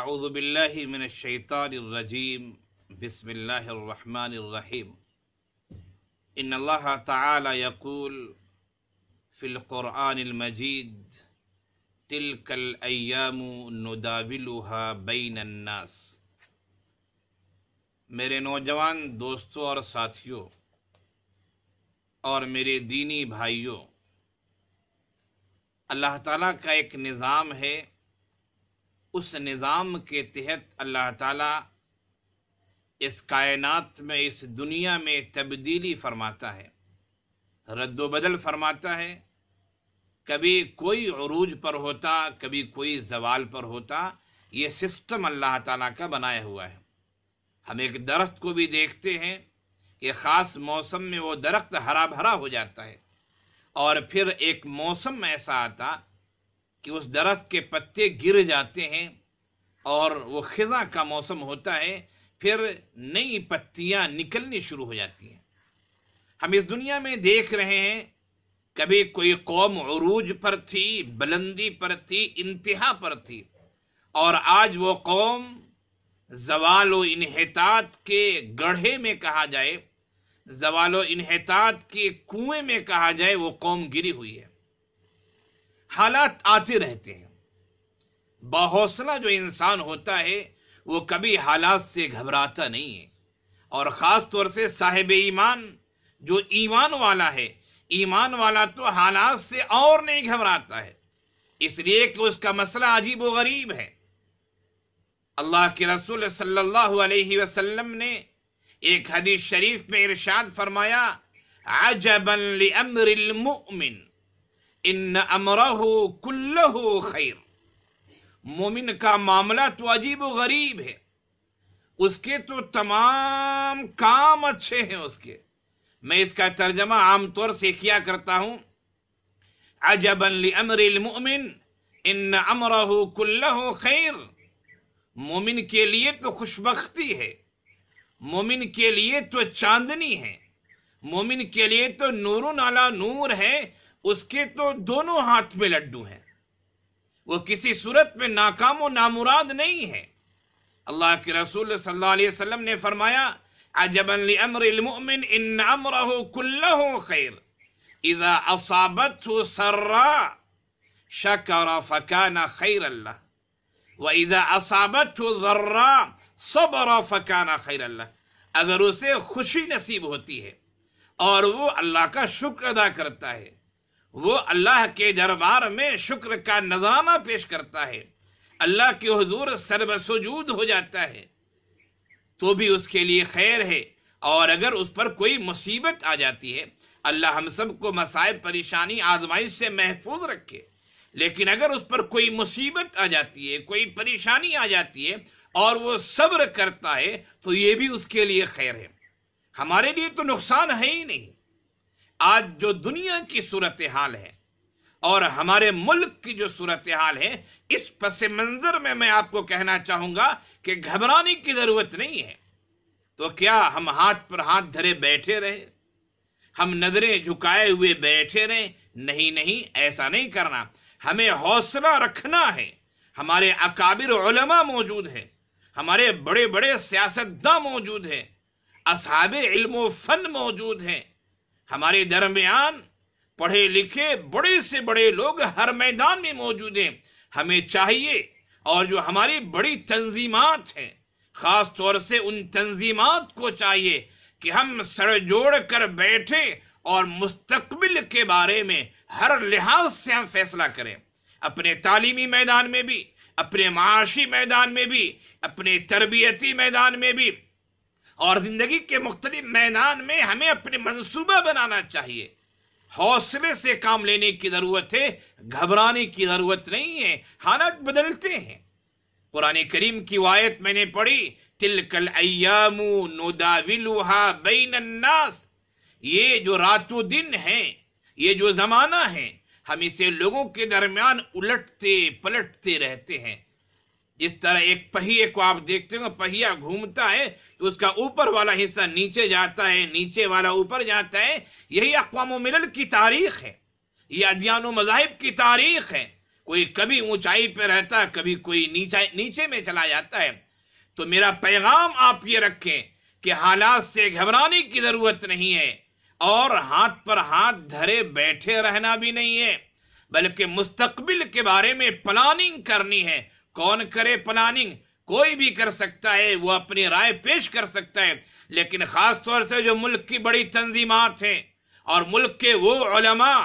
اعوذ باللہ من الشیطان الرجیم بسم اللہ الرحمن الرحیم ان اللہ تعالی یقول فی القرآن المجید تلک الایام نداولها بین الناس میرے نوجوان دوستوں اور ساتھیوں اور میرے دینی بھائیوں اللہ تعالیٰ کا ایک نظام ہے اس نظام کے تحت اللہ تعالیٰ اس کائنات میں اس دنیا میں تبدیلی فرماتا ہے رد و بدل فرماتا ہے کبھی کوئی عروج پر ہوتا کبھی کوئی زوال پر ہوتا یہ سسٹم اللہ تعالیٰ کا بنایا ہوا ہے ہم ایک درخت کو بھی دیکھتے ہیں کہ خاص موسم میں وہ درخت ہرا بھرا ہو جاتا ہے اور پھر ایک موسم ایسا آتا کہ اس درخت کے پتے گر جاتے ہیں اور وہ خزاں کا موسم ہوتا ہے پھر نئی پتیاں نکلنی شروع ہو جاتی ہیں ہم اس دنیا میں دیکھ رہے ہیں کبھی کوئی قوم عروج پر تھی بلندی پر تھی انتہا پر تھی اور آج وہ قوم زوال و انحطاط کے گڑھے میں کہا جائے زوال و انحطاط کے کنویں میں کہا جائے وہ قوم گری ہوئی ہے حالات آتے رہتے ہیں بحوصلہ جو انسان ہوتا ہے وہ کبھی حالات سے گھبراتا نہیں ہے اور خاص طور سے صاحب ایمان جو ایمان والا ہے ایمان والا تو حالات سے اور نہیں گھبراتا ہے اس لیے کہ اس کا مسئلہ عجیب و غریب ہے اللہ کے رسول صلی اللہ علیہ وسلم نے ایک حدیث شریف میں ارشاد فرمایا المؤمن ان امرہ کلہ خیر مومن کا معاملہ تو عجیب و غریب ہے اس کے تو تمام کام اچھے ہیں اس کے میں اس کا ترجمہ عام طور سے کیا کرتا ہوں عجبا لامر المؤمن ان امرہ کلہ خیر مومن کے لیے تو خوشبختی ہے مومن کے لیے تو چاندنی ہے مومن کے لیے تو نور نالا نور ہے اس کے تو دونوں ہاتھ میں لڈو ہیں وہ کسی صورت میں ناکام و نامراد نہیں ہے اللہ کے رسول صلی اللہ علیہ وسلم نے فرمایا المؤمن ان خیر اللہ و اذا اصابته ذرہ صبر فکان خیر اللہ اگر اسے خوشی نصیب ہوتی ہے اور وہ اللہ کا شکر ادا کرتا ہے وہ اللہ کے دربار میں شکر کا نظامہ پیش کرتا ہے اللہ کے حضور سربسجود ہو جاتا ہے تو بھی اس کے لیے خیر ہے اور اگر اس پر کوئی مصیبت آ جاتی ہے اللہ ہم سب کو مسائل پریشانی آزمائش سے محفوظ رکھے لیکن اگر اس پر کوئی مصیبت آ جاتی ہے کوئی پریشانی آ جاتی ہے اور وہ صبر کرتا ہے تو یہ بھی اس کے لیے خیر ہے ہمارے لیے تو نقصان ہے ہی نہیں آج جو دنیا کی صورتحال ہے اور ہمارے ملک کی جو صورتحال ہے اس پس منظر میں میں آپ کو کہنا چاہوں گا کہ گھبرانے کی ضرورت نہیں ہے تو کیا ہم ہاتھ پر ہاتھ دھرے بیٹھے رہے ہم نظریں جھکائے ہوئے بیٹھے رہے نہیں نہیں ایسا نہیں کرنا ہمیں حوصلہ رکھنا ہے ہمارے اکابر علماء موجود ہیں ہمارے بڑے بڑے سیاستداں موجود ہیں اصحاب علم و فن موجود ہیں ہمارے درمیان پڑھے لکھے بڑے سے بڑے لوگ ہر میدان میں موجود ہیں ہمیں چاہیے اور جو ہماری بڑی تنظیمات ہیں خاص طور سے ان تنظیمات کو چاہیے کہ ہم سر جوڑ کر بیٹھے اور مستقبل کے بارے میں ہر لحاظ سے ہم فیصلہ کریں اپنے تعلیمی میدان میں بھی اپنے معاشی میدان میں بھی اپنے تربیتی میدان میں بھی اور زندگی کے مختلف میدان میں ہمیں اپنے منصوبہ بنانا چاہیے حوصلے سے کام لینے کی ضرورت ہے گھبرانے کی ضرورت نہیں ہے حالات بدلتے ہیں قرآن کریم کی وایت میں نے پڑھی تلکل ایام بین الناس یہ جو رات و دن ہیں یہ جو زمانہ ہے ہم اسے لوگوں کے درمیان الٹتے پلٹتے رہتے ہیں اس طرح ایک پہیے کو آپ دیکھتے ہو پہیا گھومتا ہے اس کا اوپر والا حصہ نیچے جاتا ہے نیچے والا اوپر جاتا ہے یہی اقوام و ملل کی تاریخ ہے یہ ادیان و مذاہب کی تاریخ ہے کوئی کبھی اونچائی پہ رہتا ہے کبھی کوئی نیچے میں چلا جاتا ہے تو میرا پیغام آپ یہ رکھیں کہ حالات سے گھبرانے کی ضرورت نہیں ہے اور ہاتھ پر ہاتھ دھرے بیٹھے رہنا بھی نہیں ہے بلکہ مستقبل کے بارے میں پلاننگ کرنی ہے کون کرے پلاننگ کوئی بھی کر سکتا ہے وہ اپنی رائے پیش کر سکتا ہے لیکن خاص طور سے جو ملک کی بڑی تنظیمات ہیں اور ملک کے وہ علماء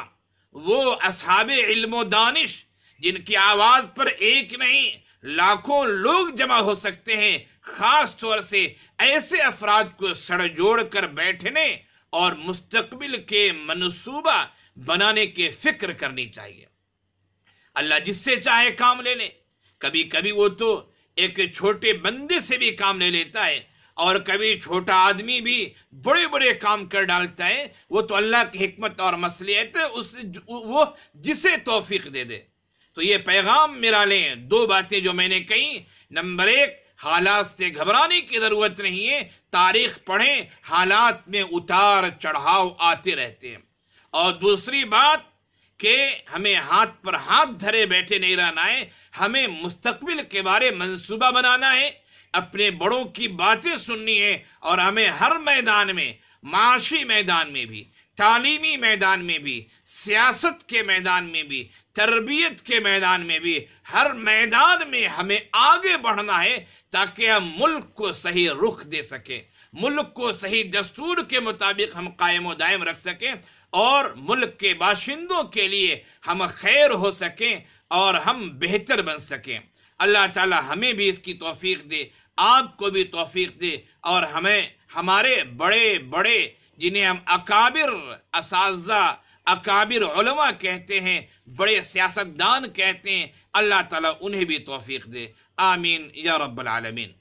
وہ اصحاب علم و دانش جن کی آواز پر ایک نہیں لاکھوں لوگ جمع ہو سکتے ہیں خاص طور سے ایسے افراد کو سڑ جوڑ کر بیٹھنے اور مستقبل کے منصوبہ بنانے کے فکر کرنی چاہیے اللہ جس سے چاہے کام لے لے کبھی کبھی وہ تو ایک چھوٹے بندے سے بھی کام لے لیتا ہے اور کبھی چھوٹا آدمی بھی بڑے بڑے کام کر ڈالتا ہے وہ تو اللہ کی حکمت اور اس وہ جسے توفیق دے دے تو یہ پیغام میرا لیں دو باتیں جو میں نے کہیں نمبر ایک حالات سے گھبرانے کی ضرورت نہیں ہے تاریخ پڑھیں حالات میں اتار چڑھاؤ آتے رہتے ہیں اور دوسری بات کہ ہمیں ہاتھ پر ہاتھ دھرے بیٹھے نہیں رہنا ہے ہمیں مستقبل کے بارے منصوبہ بنانا ہے اپنے بڑوں کی باتیں سننی ہے اور ہمیں ہر میدان میں معاشی میدان میں بھی تعلیمی میدان میں بھی سیاست کے میدان میں بھی تربیت کے میدان میں بھی ہر میدان میں ہمیں آگے بڑھنا ہے تاکہ ہم ملک کو صحیح رخ دے سکیں ملک کو صحیح دستور کے مطابق ہم قائم و دائم رکھ سکیں اور ملک کے باشندوں کے لیے ہم خیر ہو سکیں اور ہم بہتر بن سکیں اللہ تعالی ہمیں بھی اس کی توفیق دے آپ کو بھی توفیق دے اور ہمیں ہمارے بڑے بڑے جنہیں ہم اکابر اساتذہ اکابر علماء کہتے ہیں بڑے سیاستدان کہتے ہیں اللہ تعالیٰ انہیں بھی توفیق دے آمین یا رب العالمین